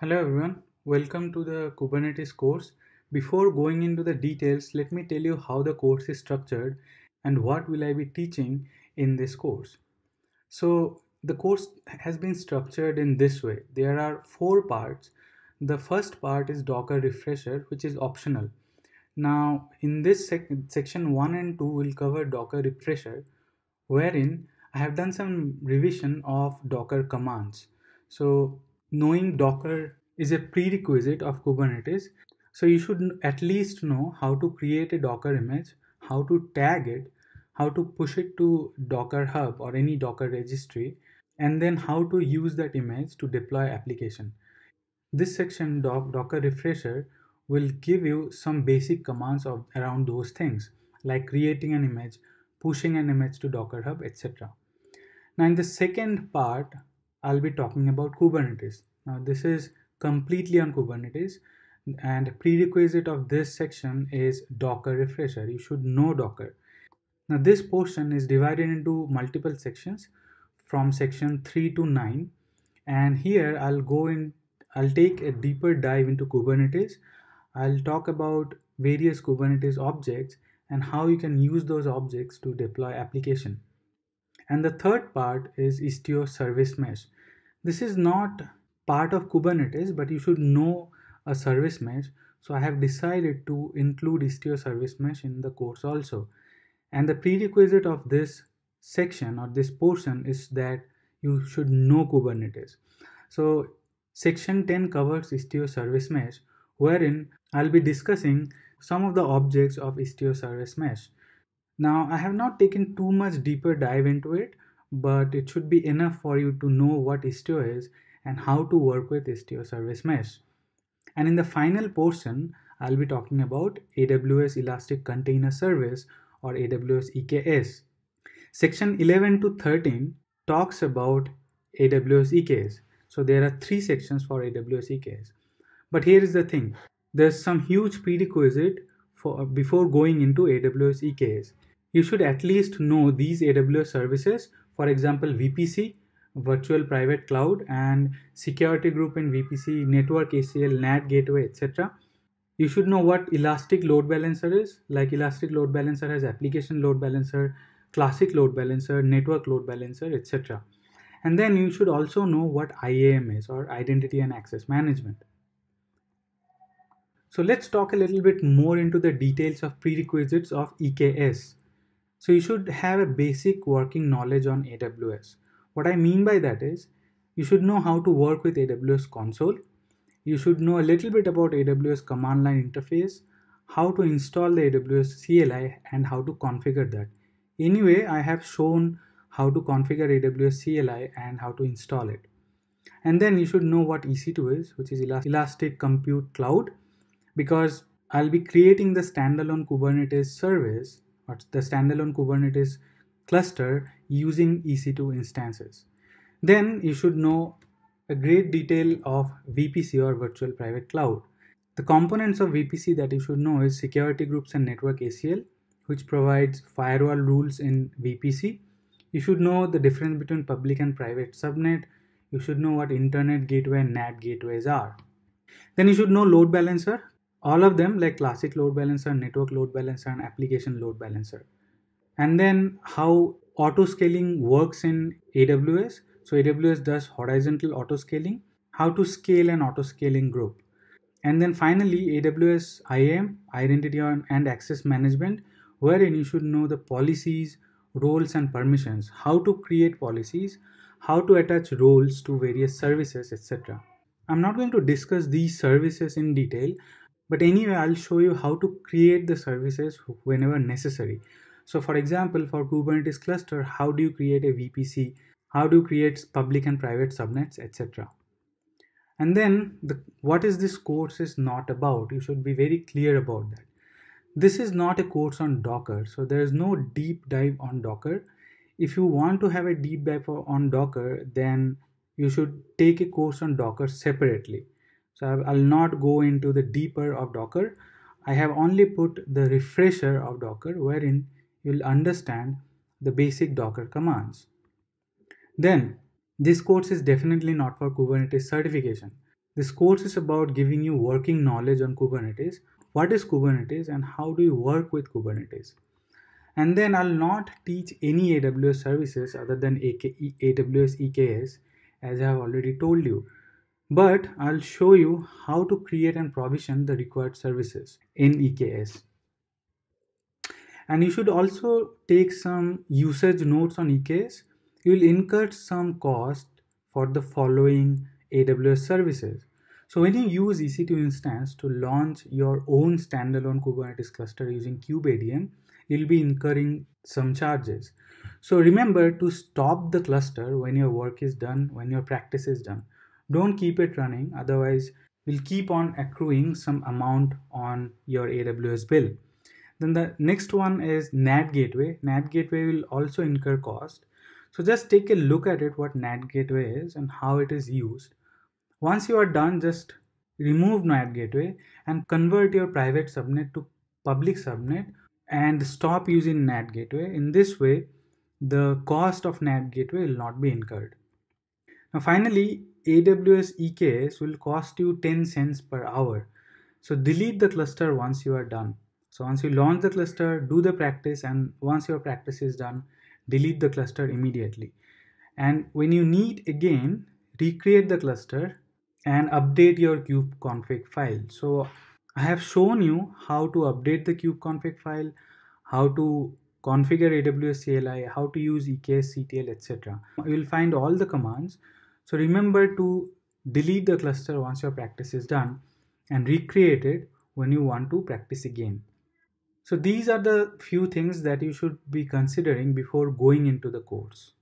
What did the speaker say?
Hello everyone, welcome to the Kubernetes course. Before going into the details, let me tell you how the course is structured and what will I be teaching in this course. So the course has been structured in this way. There are four parts. The first part is Docker refresher, which is optional. Now in this sec section one and two will cover Docker refresher, wherein I have done some revision of Docker commands. So knowing Docker is a prerequisite of Kubernetes. So you should at least know how to create a Docker image, how to tag it, how to push it to Docker Hub or any Docker registry, and then how to use that image to deploy application. This section doc, Docker refresher will give you some basic commands of around those things like creating an image, pushing an image to Docker Hub, etc. Now in the second part, I'll be talking about Kubernetes. Now this is completely on Kubernetes and prerequisite of this section is Docker refresher. You should know Docker. Now this portion is divided into multiple sections from section 3 to 9 and here I'll go in I'll take a deeper dive into Kubernetes. I'll talk about various Kubernetes objects and how you can use those objects to deploy application. And the third part is Istio service mesh. This is not part of Kubernetes, but you should know a service mesh. So I have decided to include Istio service mesh in the course also. And the prerequisite of this section or this portion is that you should know Kubernetes. So section 10 covers Istio service mesh, wherein I'll be discussing some of the objects of Istio service mesh. Now I have not taken too much deeper dive into it, but it should be enough for you to know what Istio is and how to work with Istio Service Mesh. And in the final portion, I'll be talking about AWS Elastic Container Service or AWS EKS. Section 11 to 13 talks about AWS EKS. So there are three sections for AWS EKS. But here is the thing. There's some huge prerequisite for before going into AWS EKS. You should at least know these AWS services for example VPC virtual private cloud and security group in VPC network ACL NAT gateway etc you should know what elastic load balancer is like elastic load balancer has application load balancer classic load balancer network load balancer etc and then you should also know what IAM is or identity and access management so let's talk a little bit more into the details of prerequisites of EKS so you should have a basic working knowledge on AWS. What I mean by that is you should know how to work with AWS console. You should know a little bit about AWS command line interface, how to install the AWS CLI and how to configure that. Anyway, I have shown how to configure AWS CLI and how to install it. And then you should know what EC2 is, which is Elastic Compute Cloud, because I'll be creating the standalone Kubernetes service or the standalone Kubernetes cluster using EC2 instances. Then you should know a great detail of VPC or virtual private cloud. The components of VPC that you should know is security groups and network ACL, which provides firewall rules in VPC. You should know the difference between public and private subnet. You should know what internet gateway and NAT gateways are. Then you should know load balancer, all of them like classic load balancer network load balancer and application load balancer and then how auto scaling works in aws so aws does horizontal auto scaling how to scale an auto scaling group and then finally aws iam identity and access management wherein you should know the policies roles and permissions how to create policies how to attach roles to various services etc i'm not going to discuss these services in detail but anyway i'll show you how to create the services whenever necessary so for example for kubernetes cluster how do you create a vpc how do you create public and private subnets etc and then the, what is this course is not about you should be very clear about that this is not a course on docker so there is no deep dive on docker if you want to have a deep dive on docker then you should take a course on docker separately so I'll not go into the deeper of Docker. I have only put the refresher of Docker wherein you'll understand the basic Docker commands. Then this course is definitely not for Kubernetes certification. This course is about giving you working knowledge on Kubernetes. What is Kubernetes and how do you work with Kubernetes? And then I'll not teach any AWS services other than AWS EKS as I have already told you but I'll show you how to create and provision the required services in EKS. And you should also take some usage notes on EKS. You will incur some cost for the following AWS services. So when you use EC2 instance to launch your own standalone Kubernetes cluster using kubeadm, you'll be incurring some charges. So remember to stop the cluster when your work is done, when your practice is done don't keep it running otherwise will keep on accruing some amount on your AWS bill. Then the next one is NAT Gateway. NAT Gateway will also incur cost. So just take a look at it what NAT Gateway is and how it is used. Once you are done, just remove NAT Gateway and convert your private subnet to public subnet and stop using NAT Gateway. In this way, the cost of NAT Gateway will not be incurred. Now finally, AWS EKS will cost you 10 cents per hour. So delete the cluster once you are done. So once you launch the cluster, do the practice and once your practice is done, delete the cluster immediately. And when you need again, recreate the cluster and update your kubeconfig file. So I have shown you how to update the kubeconfig file, how to configure AWS CLI, how to use EKS CTL, etc. You will find all the commands. So remember to delete the cluster once your practice is done and recreate it when you want to practice again. So these are the few things that you should be considering before going into the course.